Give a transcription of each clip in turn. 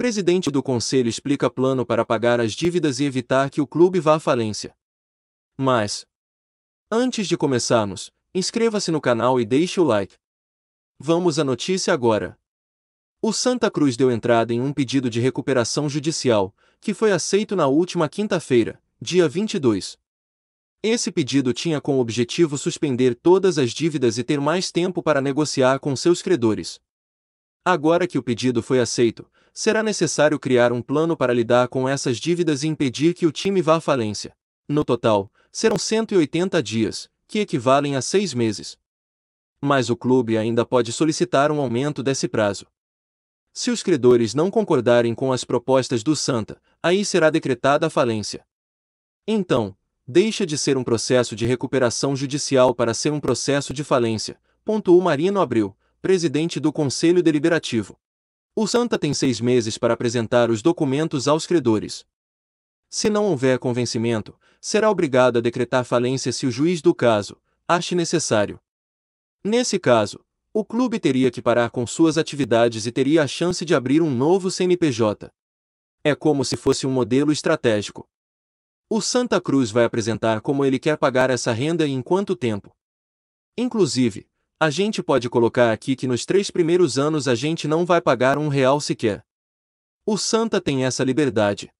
Presidente do conselho explica plano para pagar as dívidas e evitar que o clube vá à falência. Mas, antes de começarmos, inscreva-se no canal e deixe o like. Vamos à notícia agora. O Santa Cruz deu entrada em um pedido de recuperação judicial, que foi aceito na última quinta-feira, dia 22. Esse pedido tinha como objetivo suspender todas as dívidas e ter mais tempo para negociar com seus credores. Agora que o pedido foi aceito, será necessário criar um plano para lidar com essas dívidas e impedir que o time vá à falência. No total, serão 180 dias, que equivalem a seis meses. Mas o clube ainda pode solicitar um aumento desse prazo. Se os credores não concordarem com as propostas do Santa, aí será decretada a falência. Então, deixa de ser um processo de recuperação judicial para ser um processo de falência, pontuou Marino Abreu, presidente do Conselho Deliberativo. O Santa tem seis meses para apresentar os documentos aos credores. Se não houver convencimento, será obrigado a decretar falência se o juiz do caso ache necessário. Nesse caso, o clube teria que parar com suas atividades e teria a chance de abrir um novo CNPJ. É como se fosse um modelo estratégico. O Santa Cruz vai apresentar como ele quer pagar essa renda e em quanto tempo. Inclusive, a gente pode colocar aqui que nos três primeiros anos a gente não vai pagar um real sequer. O Santa tem essa liberdade.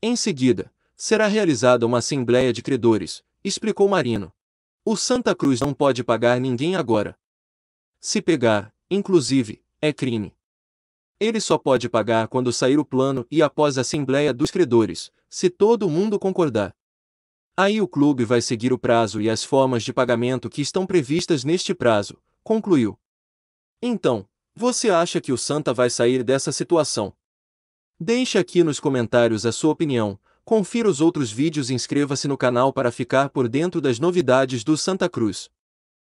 Em seguida, será realizada uma assembleia de credores, explicou Marino. O Santa Cruz não pode pagar ninguém agora. Se pegar, inclusive, é crime. Ele só pode pagar quando sair o plano e após a assembleia dos credores, se todo mundo concordar. Aí o clube vai seguir o prazo e as formas de pagamento que estão previstas neste prazo, concluiu. Então, você acha que o Santa vai sair dessa situação? Deixe aqui nos comentários a sua opinião, confira os outros vídeos e inscreva-se no canal para ficar por dentro das novidades do Santa Cruz.